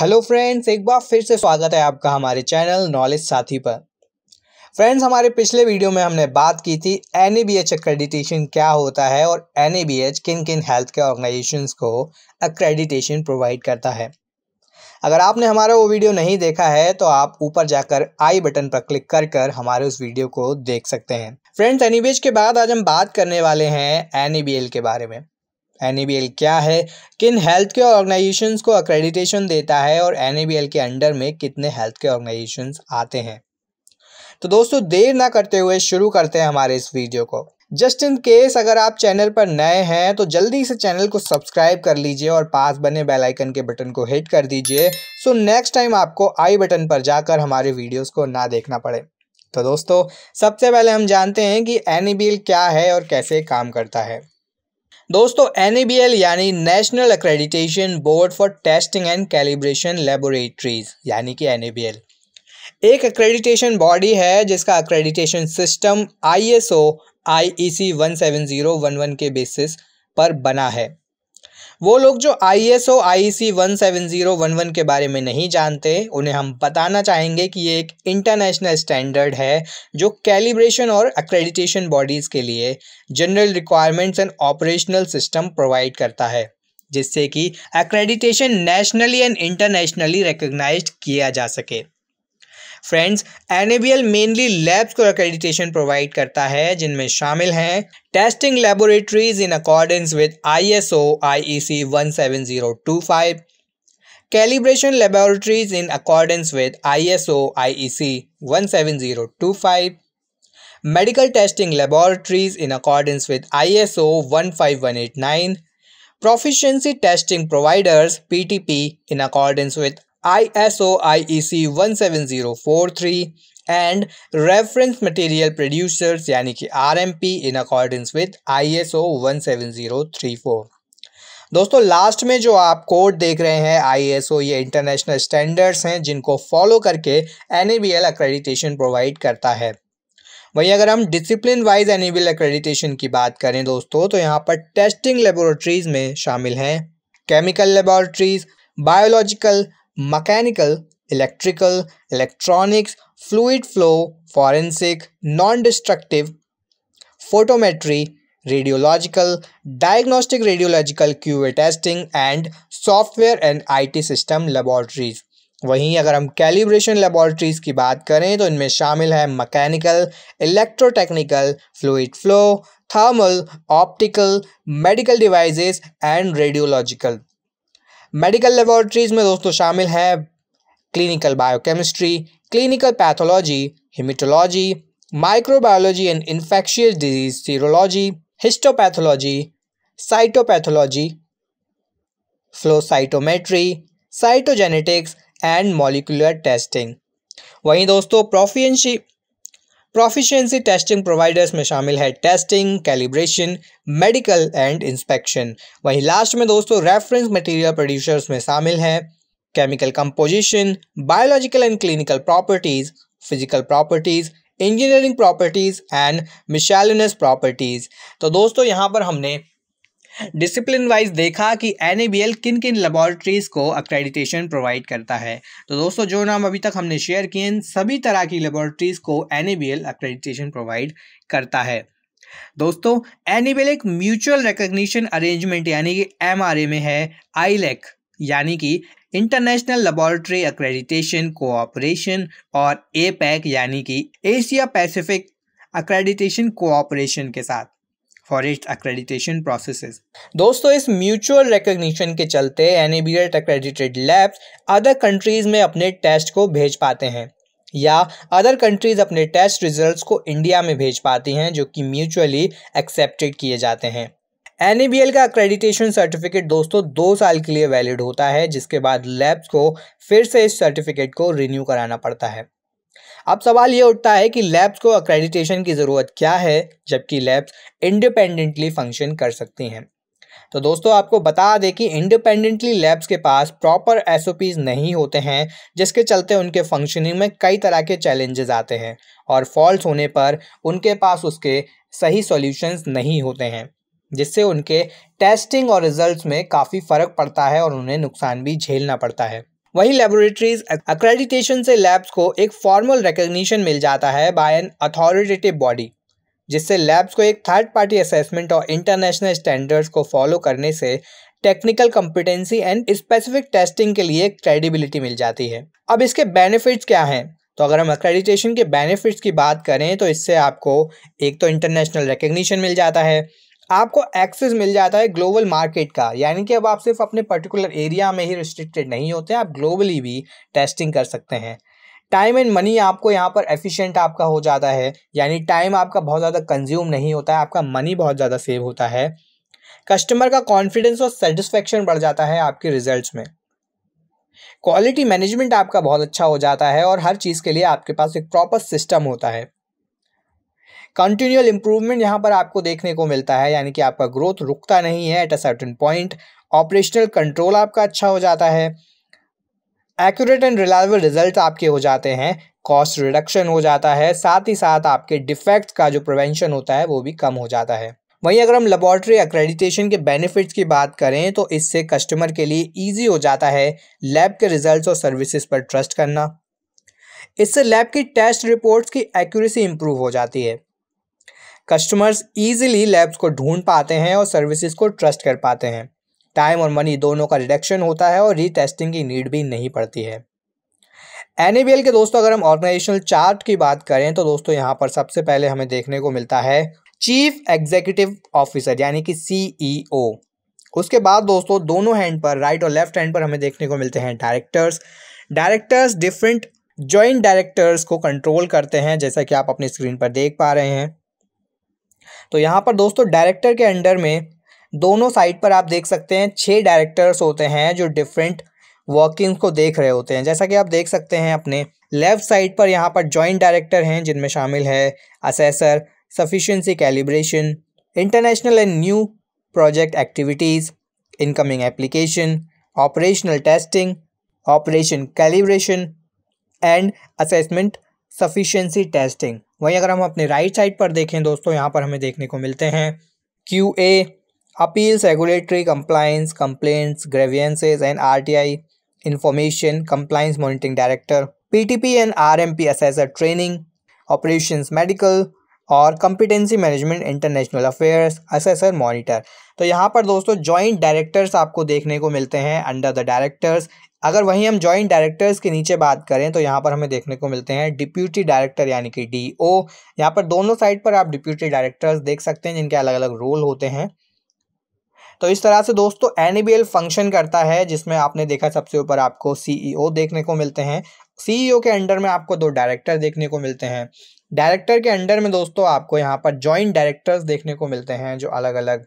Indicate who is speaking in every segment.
Speaker 1: hello friends एक बार फिर से स्वागत है आपका हमारे चैनल नॉलेज साथी पर फ्रेंड्स हमारे पिछले वीडियो में हमने बात की थी एन अक्रेडिटेशन क्या होता है और एन किन किन हेल्थ केयर ऑर्गेनाइजेशन को अक्रेडिटेशन प्रोवाइड करता है अगर आपने हमारा वो वीडियो नहीं देखा है तो आप ऊपर जाकर आई बटन पर क्लिक कर कर हमारे उस वीडियो को देख सकते हैं फ्रेंड्स एनीबीएच के बाद आज हम बात करने वाले हैं एन के बारे में एन क्या है किन हेल्थ केयर ऑर्गेनाइजेशन को अक्रेडिटेशन देता है और एन के अंडर में कितने हेल्थ केयर ऑर्गेनाइजेशन आते हैं तो दोस्तों देर ना करते हुए शुरू करते हैं हमारे इस वीडियो को जस्ट इन केस अगर आप चैनल पर नए हैं तो जल्दी से चैनल को सब्सक्राइब कर लीजिए और पास बने बेल आइकन के बटन को हिट कर दीजिए सो नेक्स्ट टाइम आपको आई बटन पर जाकर हमारे वीडियोस को ना देखना पड़े तो दोस्तों सबसे पहले हम जानते हैं कि एन क्या है और कैसे काम करता है दोस्तों एन यानी national accreditation board for testing and calibration laboratories यानी कि एन एक अक्रेडिटेशन बॉडी है जिसका accreditation system I S O I E C one seven zero one one के बेसिस पर बना है वो लोग जो I S O I C one seven zero one one के बारे में नहीं जानते उन्हें हम बताना चाहेंगे कि ये एक इंटरनेशनल स्टैंडर्ड है जो कैलिब्रेशन और अक्रेडिटेशन बॉडीज़ के लिए general requirements and operational system provide करता है जिससे कि accreditation nationally and internationally recognise किया जा सके फ्रेंड्स एन मेनली लैब्स को अक्रेडिटेशन प्रोवाइड करता है जिनमें शामिल हैं testing laboratories in accordance with I I S O E C one seven zero two five calibration laboratories in accordance with I I S O E C one seven zero two five medical testing laboratories in accordance with I S O one one five eight nine ISO testing providers P T P in accordance with ISO IEC 17043 and reference material producers यानी कि RMP in accordance with ISO 17034 दोस्तों last में जो आप code देख रहे हैं ISO ये इंटरनेशनल स्टैंडर्ड्स हैं जिनको फॉलो करके एनएबीएल अक्रेडिटेशन प्रोवाइड करता है वहीं अगर हम डिसिप्लिन वाइज एल अक्रेडिटेशन की बात करें दोस्तों तो यहाँ पर टेस्टिंग लेबोरेटरीज में शामिल हैं chemical laboratories biological mechanical electrical electronics fluid flow forensic non destructive photometry radiological diagnostic radiological QA testing and software and IT system laboratories वहीं अगर हम कैलिब्रेशन लेबॉरट्रीज की बात करें तो इनमें शामिल है mechanical electrotechnical fluid flow thermal optical medical devices and radiological medical laboratories में दोस्तों शामिल हैं clinical biochemistry clinical pathology haematology microbiology and infectious disease serology histopathology cytopathology flow cytometry cytogenetics and molecular testing वहीं दोस्तों प्रोफियनशिप प्रोफिशिएंसी टेस्टिंग प्रोवाइडर्स में शामिल है testing calibration medical and inspection वहीं लास्ट में दोस्तों रेफरेंस मटेरियल प्रोड्यूसर्स में शामिल हैं chemical composition biological and clinical properties physical properties engineering properties and miscellaneous properties तो दोस्तों यहाँ पर हमने डिसिप्लिन वाइज देखा कि एन किन किन लेबॉरट्रीज़ को अक्रेडिटेशन प्रोवाइड करता है तो दोस्तों जो नाम अभी तक हमने शेयर किए इन सभी तरह की लेबॉरट्रीज़ को एन अक्रेडिटेशन प्रोवाइड करता है दोस्तों एनिबेल एक म्यूचुअल रिकग्निशन अरेंजमेंट यानी कि एम में है आईलेक e यानी कि इंटरनेशनल लेबॉरेटरी अक्रेडिटेशन कोऑपरेशन और ए e यानी कि एशिया पैसिफिक अक्रेडिटेशन कोऑपरेशन के साथ फॉरेस्ट अक्रेडिटेशन दोस्तों इस म्यूचुअल रिकग्निशन के चलते NABL accredited labs other countries में अपने टेस्ट को भेज पाते हैं या अदर कंट्रीज़ अपने टेस्ट रिजल्ट्स को इंडिया में भेज पाती हैं जो कि म्यूचुअली एक्सेप्टेड किए जाते हैं एन का अक्रेडिटेशन सर्टिफिकेट दोस्तों दो साल के लिए वैलिड होता है जिसके बाद लैब्स को फिर से इस सर्टिफिकेट को रिन्यू कराना पड़ता है अब सवाल ये उठता है कि लैब्स को अक्रेडिटेशन की ज़रूरत क्या है जबकि लैब्स इंडिपेंडेंटली फंक्शन कर सकती हैं तो दोस्तों आपको बता दें कि इंडिपेंडेंटली लैब्स के पास प्रॉपर एस नहीं होते हैं जिसके चलते उनके फंक्शनिंग में कई तरह के चैलेंजेस आते हैं और फॉल्ट होने पर उनके पास उसके सही सॉल्यूशंस नहीं होते हैं जिससे उनके टेस्टिंग और रिजल्ट्स में काफ़ी फ़र्क पड़ता है और उन्हें नुकसान भी झेलना पड़ता है वहीं लेबोरेटरीज अक्रेडिटेशन से लैब्स को एक फॉर्मल रिकग्निशन मिल जाता है बाय एन अथॉरिटेटिव बॉडी जिससे लैब्स को एक थर्ड पार्टी असेसमेंट और इंटरनेशनल स्टैंडर्ड्स को फॉलो करने से technical competency and specific testing के लिए क्रेडिबिलिटी मिल जाती है अब इसके बेनिफिट्स क्या हैं तो अगर हम अक्रेडिटेशन के बेनिफिट्स की बात करें तो इससे आपको एक तो इंटरनेशनल रिकग्निशन मिल जाता है आपको एक्सेस मिल जाता है ग्लोबल मार्केट का यानी कि अब आप सिर्फ अपने पर्टिकुलर एरिया में ही रिस्ट्रिक्टेड नहीं होते आप ग्लोबली भी टेस्टिंग कर सकते हैं टाइम एंड मनी आपको यहाँ पर एफिशिएंट आपका हो जाता है यानी टाइम आपका बहुत ज़्यादा कंज्यूम नहीं होता है आपका मनी बहुत ज़्यादा सेव होता है कस्टमर का कॉन्फिडेंस और सेटिस्फेक्शन बढ़ जाता है आपके रिजल्ट में क्वालिटी मैनेजमेंट आपका बहुत अच्छा हो जाता है और हर चीज़ के लिए आपके पास एक प्रॉपर सिस्टम होता है कंटिन्यूअल इंप्रूवमेंट यहाँ पर आपको देखने को मिलता है यानी कि आपका ग्रोथ रुकता नहीं है at a certain point operational control आपका अच्छा हो जाता है एक्यूरेट एंड रिलायबल रिजल्ट आपके हो जाते हैं कॉस्ट रिडक्शन हो जाता है साथ ही साथ आपके डिफेक्ट का जो प्रिवेंशन होता है वो भी कम हो जाता है वहीं अगर हम लेबॉर्ट्री एक्रेडिटेशन के बेनिफिट्स की बात करें तो इससे कस्टमर के लिए ईजी हो जाता है लैब के रिजल्ट और सर्विसेज पर ट्रस्ट करना इससे लैब की टेस्ट रिपोर्ट्स की एक्यूरेसी इंप्रूव हो जाती है कस्टमर्स ईजिली लैब्स को ढूंढ पाते हैं और सर्विसेज को ट्रस्ट कर पाते हैं टाइम और मनी दोनों का रिडक्शन होता है और रीटेस्टिंग की नीड भी नहीं पड़ती है एन के दोस्तों अगर हम ऑर्गेनाइजेशनल चार्ट की बात करें तो दोस्तों यहाँ पर सबसे पहले हमें देखने को मिलता है चीफ एग्जीक्यूटिव ऑफिसर यानी कि सी e उसके बाद दोस्तों दोनों हैंड पर राइट और लेफ्ट हैंड पर हमें देखने को मिलते हैं directors directors different joint directors को कंट्रोल करते हैं जैसा कि आप अपनी स्क्रीन पर देख पा रहे हैं तो यहाँ पर दोस्तों डायरेक्टर के अंडर में दोनों साइड पर आप देख सकते हैं छः डायरेक्टर्स होते हैं जो डिफरेंट वर्किंग्स को देख रहे होते हैं जैसा कि आप देख सकते हैं अपने लेफ़्ट साइड पर यहाँ पर जॉइंट डायरेक्टर हैं जिनमें शामिल है assessor sufficiency calibration international and new project activities incoming application operational testing operation calibration and assessment sufficiency testing वहीं अगर हम अपने राइट साइड पर देखें दोस्तों यहाँ पर हमें देखने को मिलते हैं Q A appeals regulatory compliance complaints grievances and R T I information compliance monitoring director P T P and R M P assessor training operation medical और competency management international affairs assessor monitor तो यहाँ पर दोस्तों joint directors आपको देखने को मिलते हैं अंडर द डायरेक्टर्स अगर वहीं हम जॉइंट डायरेक्टर्स के नीचे बात करें तो यहाँ पर हमें देखने को मिलते हैं डिप्यूटी डायरेक्टर यानी कि डी ओ यहाँ पर दोनों साइड पर आप डिप्यूटी डायरेक्टर्स देख सकते हैं जिनके अलग अलग रोल होते हैं तो इस तरह से दोस्तों एन फंक्शन करता है जिसमें आपने देखा सबसे ऊपर आपको ओ e देखने को मिलते हैं सीईओ e के अंडर में आपको दो डायरेक्टर देखने को मिलते हैं डायरेक्टर के अंडर में दोस्तों आपको यहाँ पर जॉइंट डायरेक्टर्स देखने को मिलते हैं जो अलग अलग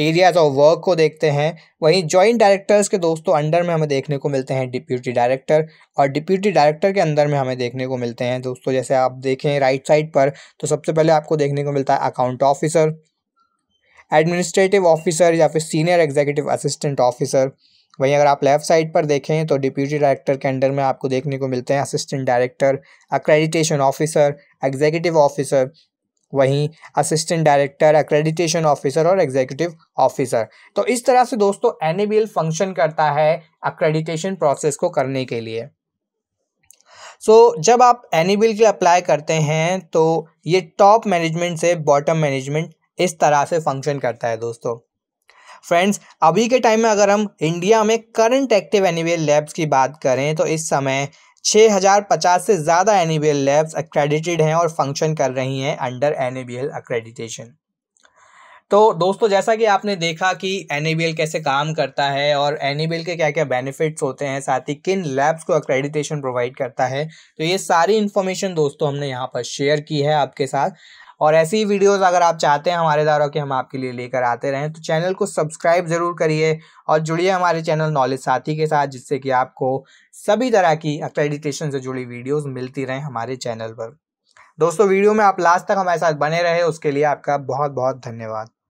Speaker 1: एरियाज ऑफ वर्क को देखते हैं वहीं जॉइंट डायरेक्टर्स के दोस्तों अंडर में हमें देखने को मिलते हैं डिप्यूटी डायरेक्टर और डिप्यूटी डायरेक्टर के अंदर में हमें देखने को मिलते हैं दोस्तों जैसे आप देखें राइट साइड पर तो सबसे पहले आपको देखने को मिलता है अकाउंट ऑफिसर एडमिनिस्ट्रेटिव ऑफिसर या फिर सीनियर एग्जीक्यूटिव असिस्टेंट ऑफिसर वहीं अगर आप लेफ्ट साइड पर देखें तो डिप्यूटी डायरेक्टर के अंडर में आपको देखने को मिलते हैं assistant director accreditation officer executive officer वहीं असिस्टेंट डायरेक्टर अक्रेडिटेशन ऑफिसर और एग्जीक्यूटिव ऑफिसर तो इस तरह से दोस्तों एन फंक्शन करता है अक्रेडिटेशन प्रोसेस को करने के लिए सो so, जब आप एनी बिल के अप्लाई करते हैं तो ये टॉप मैनेजमेंट से बॉटम मैनेजमेंट इस तरह से फंक्शन करता है दोस्तों फ्रेंड्स अभी के टाइम में अगर हम इंडिया में करंट एक्टिव एनीवेल लैब्स की बात करें तो इस समय छः हज़ार पचास से ज़्यादा एन लैब्स एक्रेडिटेड हैं और फंक्शन कर रही हैं अंडर एन एक्रेडिटेशन तो दोस्तों जैसा कि आपने देखा कि एन कैसे काम करता है और एन के क्या क्या बेनिफिट्स होते हैं साथ ही किन लैब्स को अक्रेडिटेशन प्रोवाइड करता है तो ये सारी इन्फॉर्मेशन दोस्तों हमने यहाँ पर शेयर की है आपके साथ और ऐसी ही वीडियोस अगर आप चाहते हैं हमारे द्वारा कि हम आपके लिए लेकर आते रहें तो चैनल को सब्सक्राइब ज़रूर करिए और जुड़िए हमारे चैनल नॉलेज साथी के साथ जिससे कि आपको सभी तरह की अक्रेडिटेशन से जुड़ी वीडियोज़ मिलती रहें हमारे चैनल पर दोस्तों वीडियो में आप लास्ट तक हमारे साथ बने रहे उसके लिए आपका बहुत बहुत धन्यवाद